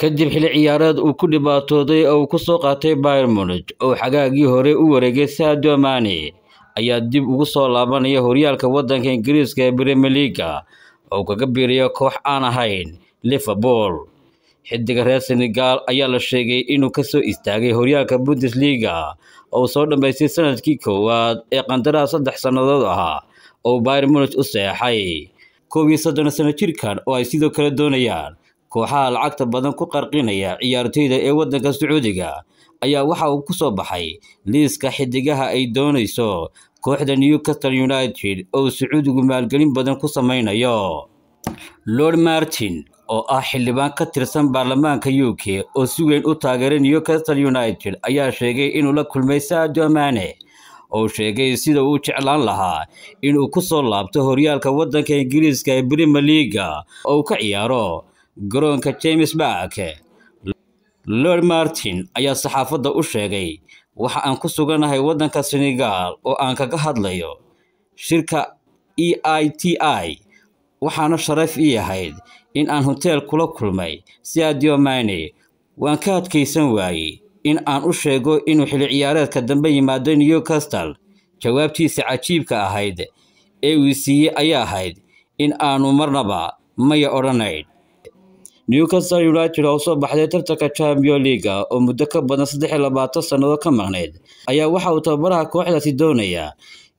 kadib xili ciyaareed uu ku dhibaatooday oo uu ku soo qaatay bayer munig oo xagaagii hore u wareegay sadio maani ayaa dib ugu soo laabanaya horyaalka waddanka ingiriiska ee brimier oo uu kaga biiriyo koox aan ahayn liverpool xidiga reer senegal ayaa la sheegay inuu kasoo istaagay horyaalka bundesliga oo uu soo dhammaystay sanadkii koowaad ee qandaraa saddex sannadood ahaa oo bayer munig u seexay koob iyo soddon sano jirkan oo ay sidoo kale doonayaan kooxaha lacagta badan ku qarqinaya ciyaartoyda ee waddanka sacuudiga ayaa waxa uu ku soo baxay liiska xidigaha ay doonayso kooxda newcastle united oo sacuudigu maalgelin badan ku samaynayo lord martin oo ah xildhibaan ka tirsan baarlamaanka u k oo si weyn u taageeray newcastle united ayaa sheegay inuu la kulmay saado amaane oo sheegay sida uu jeclaan lahaa inuu ku soo laabto horyaalka waddanka ingiriiska ee brimer liaga oo uu ka ciyaaro garoonka james bark lord martin ayaa saxaafadda u sheegay waxa aan ku suganahay waddanka senegal oo aan kaga hadlayo shirka e i t i waxaana sharaf ii ahayd in aan hoteel kula kulmay sadio mane waan ka adkaysan waayey in aan u sheego inuu xili ciyaareedka dambe yimaado newcastle jawaabtiisa cajiibka ahayd ee uu siiyey ayaa ahayd in aanu marnaba maya odhanayn newcastle united oo usoo baxday tartanka champion leaga oo muddo ka badan saddex iyo labaatan sannado ka maqnayd ayaa waxa uu tababaraha kooxdaasi doonayaa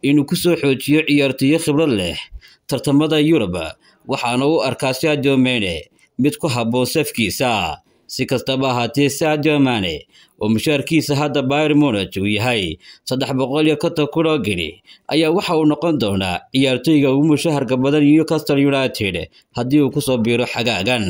inuu kusoo xoojiyo ciyaartooyo khibrad leh tartamada yurub waxaana u arkaa sadio mane mid ku habboon safkiisa si kastaba ahaatee sadio mane oo mushaarkiisa hadda bayr munich uu yahay saddex boqol iyo konton kun oo geli ayaa waxa uu noqon doonaa ciyaartooyga ugu mushaharka badan newcastle united haddii uu kusoo biiro xagaagan